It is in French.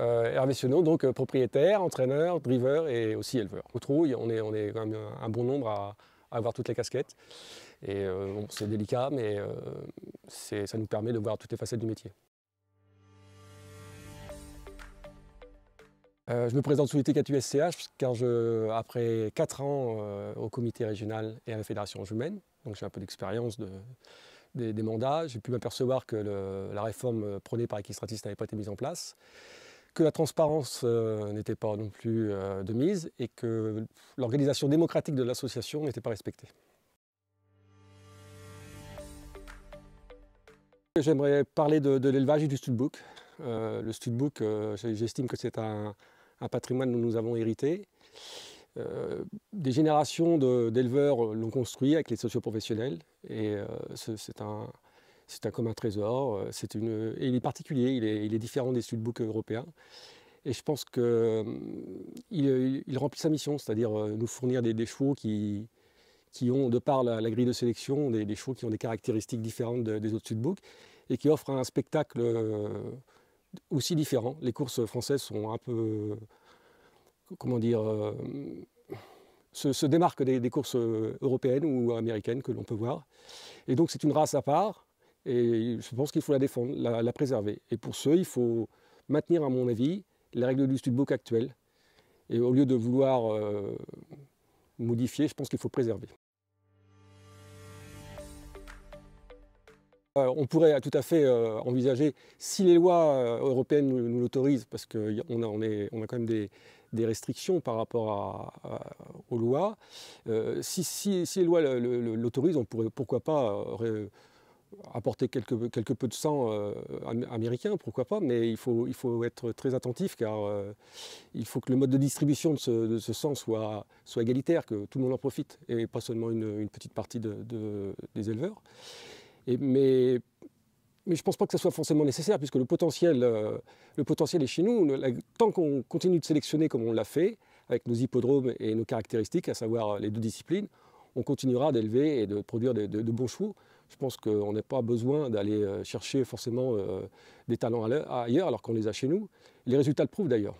Euh, Hervé Sionneau, donc euh, propriétaire, entraîneur, driver et aussi éleveur. Au on est, quand même un bon nombre à, avoir toutes les casquettes. Et euh, c'est délicat, mais ça nous permet de voir toutes les facettes du métier. je me présente sous 4 USCH car je, après 4 ans au comité régional et à la fédération humaine, donc j'ai un peu d'expérience des, mandats, j'ai pu m'apercevoir que la réforme prônée par Equistratis n'avait pas été mise en place que la transparence euh, n'était pas non plus euh, de mise et que l'organisation démocratique de l'association n'était pas respectée. J'aimerais parler de, l'élevage et du studbook. Euh, le studbook, j'estime que c'est un, patrimoine dont nous avons hérité. des générations d'éleveurs l'ont construit avec les socioprofessionnels et c'est un, c'est un commun trésor. Euh, c'est une, il est particulier, il est, différent des studbooks européens. Et je pense qu'il euh, il, remplit sa mission, c'est-à-dire euh, nous fournir des, chevaux qui, ont, de par la, grille de sélection, des, chevaux qui ont des caractéristiques différentes des autres sudbooks et qui offrent un spectacle aussi différent. Les courses françaises sont un peu, comment dire, se, démarquent des, courses européennes ou américaines que l'on peut voir. Et donc c'est une race à part et je pense qu'il faut la défendre, la, préserver. Et pour ce, il faut maintenir, à mon avis, les règles du studbook actuelles. Et au lieu de vouloir euh, modifier, je pense qu'il faut préserver. Euh, on pourrait tout à fait euh, envisager, si les lois européennes nous, l'autorisent, parce qu'on a, on on a quand même des, restrictions par rapport à, aux lois, si, si, les lois l'autorisent, on pourrait pourquoi pas apporter quelques peu de sang euh, américain, pourquoi pas, mais il faut, il faut être très attentif car euh, il faut que le mode de distribution de ce, de ce, sang soit, soit égalitaire, que tout le monde en profite et pas seulement une, une petite partie de, des éleveurs. mais, mais je ne pense pas que ce soit forcément nécessaire puisque le potentiel, euh, le potentiel est chez nous. tant qu'on continue de sélectionner comme on l'a fait, avec nos hippodromes et nos caractéristiques, à savoir les deux disciplines, on continuera d'élever et de produire de, de bons chevaux. Je pense qu'on n'a pas besoin d'aller euh, chercher forcément euh, des talents ailleurs alors qu'on les a chez nous. Les résultats le prouvent d'ailleurs.